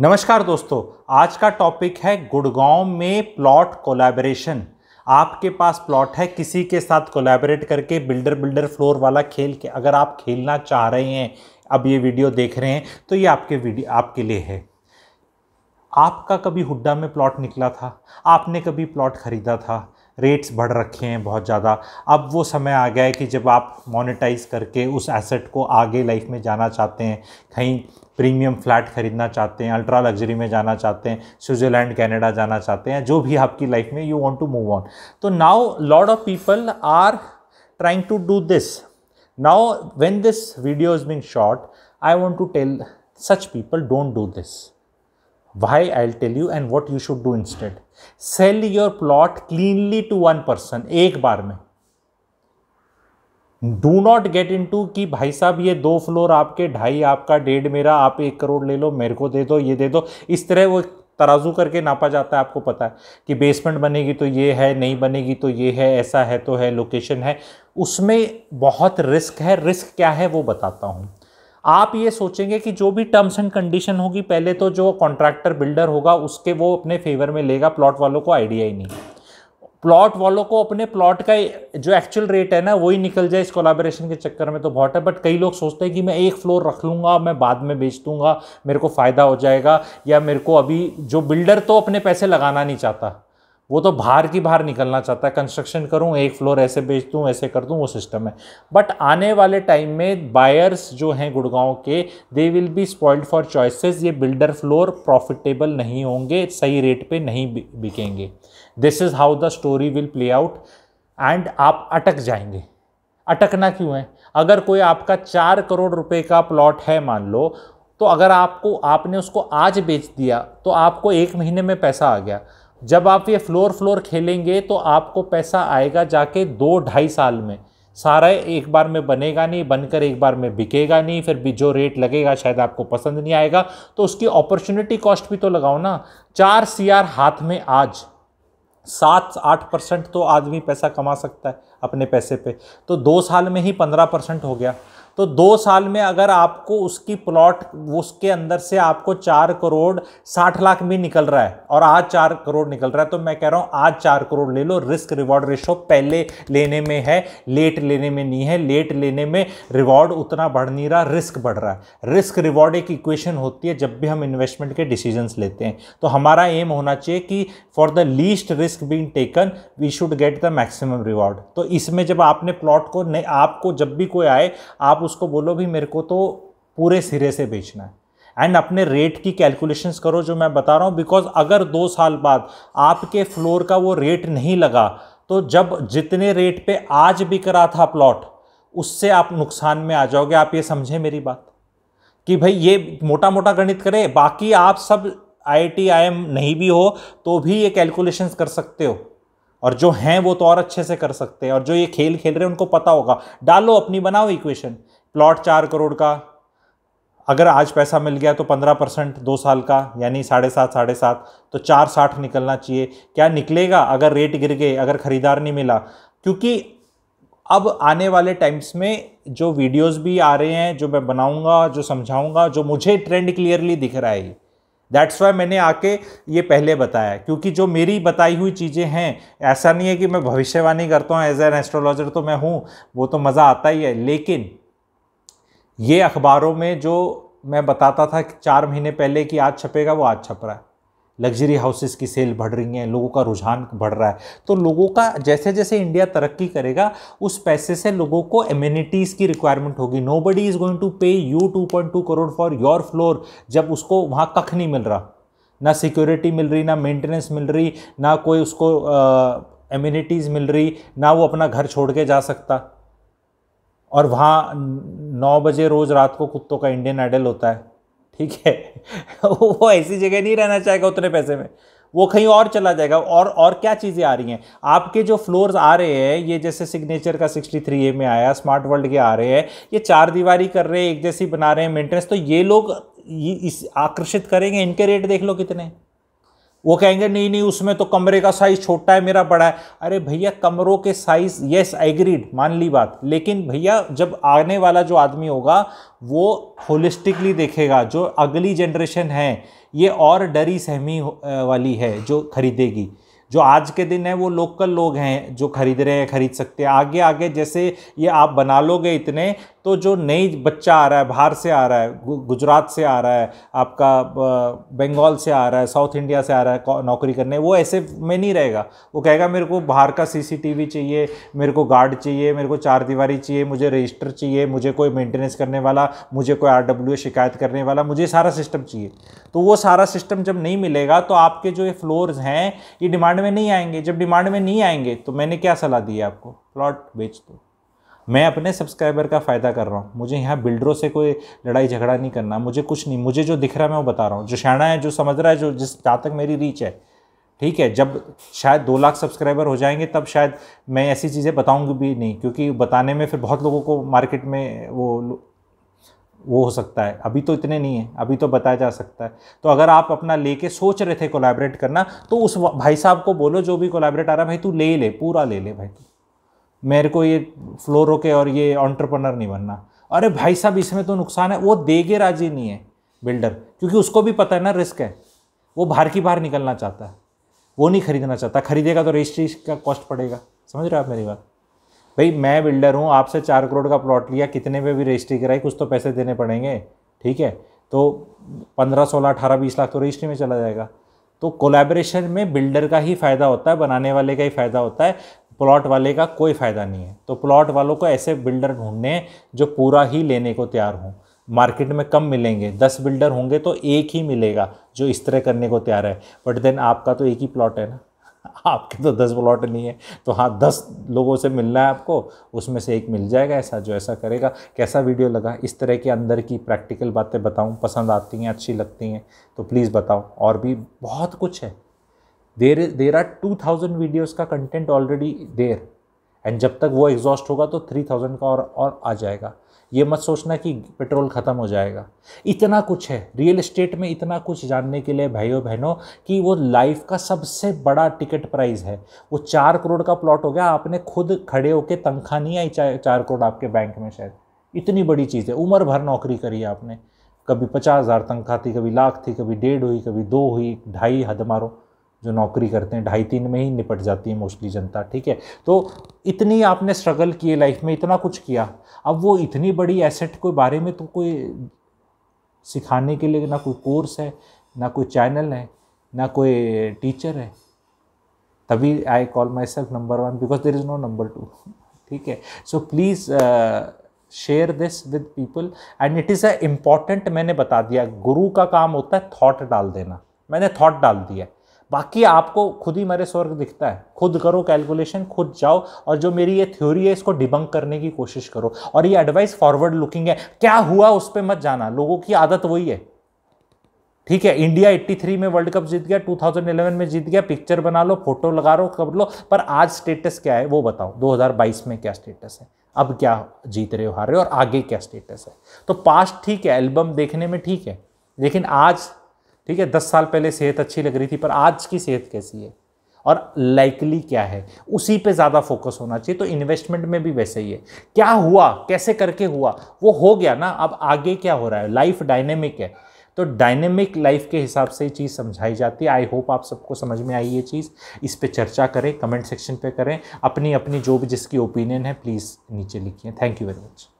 नमस्कार दोस्तों आज का टॉपिक है गुड़गांव में प्लॉट कोलैबोरेशन आपके पास प्लॉट है किसी के साथ कोलैबोरेट करके बिल्डर बिल्डर फ्लोर वाला खेल के अगर आप खेलना चाह रहे हैं अब ये वीडियो देख रहे हैं तो ये आपके वीडियो आपके लिए है आपका कभी हुड्डा में प्लॉट निकला था आपने कभी प्लॉट ख़रीदा था रेट्स बढ़ रखे हैं बहुत ज़्यादा अब वो समय आ गया है कि जब आप मोनेटाइज करके उस एसेट को आगे लाइफ में जाना चाहते हैं कहीं प्रीमियम फ्लैट ख़रीदना चाहते हैं अल्ट्रा लग्जरी में जाना चाहते हैं स्विट्ज़रलैंड कनाडा जाना चाहते हैं जो भी आपकी लाइफ में you want to move on तो now lot of people are trying to do this now when this video is been short I want to tell such people don't do this why i'll tell you and what you should do instead sell your plot cleanly to one person एक बार में do not get in to कि भाई साहब ये दो floor आपके ढाई आपका डेढ़ मेरा आप एक करोड़ ले लो मेरे को दे दो ये दे दो इस तरह वो तराजू करके नापा जाता है आपको पता है कि बेसमेंट बनेगी तो ये है नहीं बनेगी तो ये है ऐसा है तो है लोकेशन है उसमें बहुत रिस्क है रिस्क क्या है वो बताता हूँ आप ये सोचेंगे कि जो भी टर्म्स एंड कंडीशन होगी पहले तो जो कॉन्ट्रैक्टर बिल्डर होगा उसके वो अपने फेवर में लेगा प्लॉट वालों को आइडिया ही नहीं प्लॉट वालों को अपने प्लॉट का जो एक्चुअल रेट है ना वही निकल जाए इस कोलाबोरेशन के चक्कर में तो बहुत है बट कई लोग सोचते हैं कि मैं एक फ्लोर रख लूँगा मैं बाद में बेच दूंगा मेरे को फ़ायदा हो जाएगा या मेरे को अभी जो बिल्डर तो अपने पैसे लगाना नहीं चाहता वो तो बाहर की बाहर निकलना चाहता है कंस्ट्रक्शन करूँ एक फ्लोर ऐसे बेच दूँ ऐसे कर दूँ वो सिस्टम है बट आने वाले टाइम में बायर्स जो हैं गुड़गांव के they will be spoiled for choices ये बिल्डर फ्लोर प्रॉफिटेबल नहीं होंगे सही रेट पे नहीं बिकेंगे this is how the story will play out and आप अटक जाएंगे अटकना क्यों है अगर कोई आपका चार करोड़ रुपए का प्लॉट है मान लो तो अगर आपको आपने उसको आज बेच दिया तो आपको एक महीने में पैसा आ गया जब आप ये फ्लोर फ्लोर खेलेंगे तो आपको पैसा आएगा जाके दो ढाई साल में सारा एक बार में बनेगा नहीं बनकर एक बार में बिकेगा नहीं फिर भी जो रेट लगेगा शायद आपको पसंद नहीं आएगा तो उसकी अपॉर्चुनिटी कॉस्ट भी तो लगाओ ना चार सीआर हाथ में आज सात आठ परसेंट तो आदमी पैसा कमा सकता है अपने पैसे पे तो दो साल में ही पंद्रह परसेंट हो गया तो दो साल में अगर आपको उसकी प्लॉट उसके अंदर से आपको चार करोड़ साठ लाख में निकल रहा है और आज चार करोड़ निकल रहा है तो मैं कह रहा हूँ आज चार करोड़ ले लो रिस्क रिवॉर्ड रेशो पहले लेने में है लेट लेने में नहीं है लेट लेने में रिवॉर्ड उतना बढ़ नहीं रहा रिस्क बढ़ रहा है रिस्क रिवॉर्ड एक इक्वेशन होती है जब भी हम इन्वेस्टमेंट के डिसीजंस लेते हैं तो हमारा एम होना चाहिए कि for the least risk being taken we should get the maximum reward तो इसमें जब आपने प्लॉट को नहीं आपको जब भी कोई आए आप उसको बोलो भी मेरे को तो पूरे सिरे से बेचना है एंड अपने रेट की कैलकुलेशंस करो जो मैं बता रहा हूँ बिकॉज अगर दो साल बाद आपके फ्लोर का वो रेट नहीं लगा तो जब जितने रेट पे आज बिक रहा था प्लॉट उससे आप नुकसान में आ जाओगे आप ये समझें मेरी बात कि भाई ये मोटा मोटा गणित करें बाकी आप सब आई आई एम नहीं भी हो तो भी ये कैलकुलेशंस कर सकते हो और जो हैं वो तो और अच्छे से कर सकते हैं और जो ये खेल खेल रहे हैं उनको पता होगा डालो अपनी बनाओ इक्वेशन प्लॉट चार करोड़ का अगर आज पैसा मिल गया तो पंद्रह परसेंट दो साल का यानी साढ़े सात साढ़े सात तो चार साठ निकलना चाहिए क्या निकलेगा अगर रेट गिर गए अगर ख़रीदार नहीं मिला क्योंकि अब आने वाले टाइम्स में जो वीडियोस भी आ रहे हैं जो मैं बनाऊंगा जो समझाऊंगा जो मुझे ट्रेंड क्लियरली दिख रहा है दैट्स वाई मैंने आके ये पहले बताया क्योंकि जो मेरी बताई हुई चीज़ें हैं ऐसा नहीं है कि मैं भविष्यवाणी करता हूँ एज एन एस्ट्रोलॉजर तो मैं हूँ वो तो मज़ा आता ही है लेकिन ये अखबारों में जो मैं बताता था चार महीने पहले कि आज छपेगा वो आज छप रहा है लग्जरी हाउसेस की सेल बढ़ रही हैं लोगों का रुझान बढ़ रहा है तो लोगों का जैसे जैसे इंडिया तरक्की करेगा उस पैसे से लोगों को एम्यूनिटीज़ की रिक्वायरमेंट होगी nobody is going to pay you two point two crore for your floor जब उसको वहाँ कख नहीं मिल रहा ना सिक्योरिटी मिल रही ना मेंटेनेंस मिल रही ना कोई उसको एम्यूनिटीज़ मिल रही ना वो अपना घर छोड़ के जा सकता और वहाँ नौ बजे रोज़ रात को कुत्तों का इंडियन आइडल होता है ठीक है वो ऐसी जगह नहीं रहना चाहेगा उतने पैसे में वो कहीं और चला जाएगा और और क्या चीज़ें आ रही हैं आपके जो फ्लोर्स आ रहे हैं ये जैसे सिग्नेचर का 63 ए में आया स्मार्ट वर्ल्ड के आ रहे हैं ये चार दीवारी कर रहे हैं एक जैसी बना रहे हैं मेंटेनेंस तो ये लोग ये इस आकर्षित करेंगे इनके रेट देख लो कितने वो कहेंगे नहीं नहीं उसमें तो कमरे का साइज़ छोटा है मेरा बड़ा है अरे भैया कमरों के साइज़ येस एग्रीड मान ली बात लेकिन भैया जब आने वाला जो आदमी होगा वो होलिस्टिकली देखेगा जो अगली जनरेशन है ये और डरी सहमी वाली है जो खरीदेगी जो आज के दिन है वो लोकल लोग हैं जो खरीद रहे हैं खरीद सकते हैं आगे आगे जैसे ये आप बना लोगे इतने तो जो नई बच्चा आ रहा है बाहर से आ रहा है गुजरात से आ रहा है आपका बंगाल से आ रहा है साउथ इंडिया से आ रहा है नौकरी करने वो ऐसे में नहीं रहेगा वो कहेगा मेरे को बाहर का सीसीटीवी चाहिए मेरे को गार्ड चाहिए मेरे को चार दीवारी चाहिए मुझे रजिस्टर चाहिए मुझे कोई मेंटेनेंस करने वाला मुझे कोई आर शिकायत करने वाला मुझे सारा सिस्टम चाहिए तो वो सारा सिस्टम जब नहीं मिलेगा तो आपके जो ये फ्लोर्स हैं ये डिमांड में नहीं आएंगे जब डिमांड में नहीं आएंगे तो मैंने क्या सलाह दी है आपको प्लॉट बेच दो मैं अपने सब्सक्राइबर का फ़ायदा कर रहा हूँ मुझे यहाँ बिल्डरों से कोई लड़ाई झगड़ा नहीं करना मुझे कुछ नहीं मुझे जो दिख रहा है मैं वो बता रहा हूँ जो शाना है जो समझ रहा है जो जिस जहाँ तक मेरी रीच है ठीक है जब शायद दो लाख सब्सक्राइबर हो जाएंगे तब शायद मैं ऐसी चीज़ें बताऊँगी भी नहीं क्योंकि बताने में फिर बहुत लोगों को मार्केट में वो वो हो सकता है अभी तो इतने नहीं है अभी तो बताया जा सकता है तो अगर आप अपना लेके सोच रहे थे कोलैबोरेट करना तो उस भाई साहब को बोलो जो भी कोलैबोरेट आ रहा है भाई तू ले ले पूरा ले ले भाई तू मेरे को ये फ्लोर रोके और ये ऑन्टरप्रनर नहीं बनना अरे भाई साहब इसमें तो नुकसान है वो देगे राजी नहीं है बिल्डर क्योंकि उसको भी पता है ना रिस्क है वो बाहर की बाहर निकलना चाहता है वो नहीं खरीदना चाहता खरीदेगा तो रजिस्ट्री का कॉस्ट पड़ेगा समझ रहे हो आप मेरी बात भाई मैं बिल्डर हूँ आपसे चार करोड़ का प्लॉट लिया कितने में भी रजिस्ट्री कराई कुछ तो पैसे देने पड़ेंगे ठीक है तो पंद्रह सोलह अठारह बीस लाख तो रजिस्ट्री में चला जाएगा तो कोलैबोरेशन में बिल्डर का ही फ़ायदा होता है बनाने वाले का ही फ़ायदा होता है प्लॉट वाले का कोई फ़ायदा नहीं है तो प्लॉट वालों को ऐसे बिल्डर ढूंढने जो पूरा ही लेने को तैयार हों मार्केट में कम मिलेंगे दस बिल्डर होंगे तो एक ही मिलेगा जो इस तरह करने को तैयार है बट देन आपका तो एक ही प्लॉट है ना आपके तो दस प्लॉट नहीं है तो हाँ दस लोगों से मिलना है आपको उसमें से एक मिल जाएगा ऐसा जो ऐसा करेगा कैसा वीडियो लगा इस तरह के अंदर की प्रैक्टिकल बातें बताऊँ पसंद आती हैं अच्छी लगती हैं तो प्लीज़ बताओ और भी बहुत कुछ है there there are two thousand videos का कंटेंट ऑलरेडी देर एंड जब तक वो एग्जॉस्ट होगा तो थ्री थाउजेंड का और और आ जाएगा ये मत सोचना कि पेट्रोल ख़त्म हो जाएगा इतना कुछ है रियल इस्टेट में इतना कुछ जानने के लिए भाइयों बहनों कि वो लाइफ का सबसे बड़ा टिकट प्राइस है वो चार करोड़ का प्लॉट हो गया आपने खुद खड़े होकर तनख्वाह नहीं आई चार करोड़ आपके बैंक में शायद इतनी बड़ी चीज़ है उम्र भर नौकरी करी आपने कभी पचास हज़ार तनख्वाह थी कभी लाख थी कभी डेढ़ हुई कभी दो हुई ढाई हद मारो जो नौकरी करते हैं ढाई तीन में ही निपट जाती है मोस्टली जनता ठीक है तो इतनी आपने स्ट्रगल किए लाइफ में इतना कुछ किया अब वो इतनी बड़ी एसेट के बारे में तो कोई सिखाने के लिए ना कोई कोर्स है ना कोई चैनल है ना कोई टीचर है तभी I call myself number one because there is no number two ठीक है so please share this with people and it is a important मैंने बता दिया गुरु का काम होता है थॉट डाल देना मैंने थॉट डाल दिया बाकी आपको खुद ही मेरे स्वर्ग दिखता है खुद करो कैलकुलेशन खुद जाओ और जो मेरी ये थ्योरी है इसको डिबंक करने की कोशिश करो और ये एडवाइस फॉरवर्ड लुकिंग है क्या हुआ उस पर मत जाना लोगों की आदत वही है ठीक है इंडिया 83 में वर्ल्ड कप जीत गया 2011 में जीत गया पिक्चर बना लो फोटो लगा लो कर लो पर आज स्टेटस क्या है वो बताओ 2022 में क्या स्टेटस है अब क्या जीत रहे हो हार रहे हो और आगे क्या स्टेटस है तो पास्ट ठीक है एल्बम देखने में ठीक है लेकिन आज ठीक है दस साल पहले सेहत अच्छी लग रही थी पर आज की सेहत कैसी है और लाइकली क्या है उसी पे ज़्यादा फोकस होना चाहिए तो इन्वेस्टमेंट में भी वैसे ही है क्या हुआ कैसे करके हुआ वो हो गया ना अब आगे क्या हो रहा है लाइफ डायनेमिक है तो डायनेमिक लाइफ के हिसाब से ये चीज़ समझाई जाती है आई होप आप सबको समझ में आई ये चीज़ इस पर चर्चा करें कमेंट सेक्शन पे करें अपनी अपनी जो भी जिसकी ओपिनियन है प्लीज़ नीचे लिखिए थैंक यू वेरी मच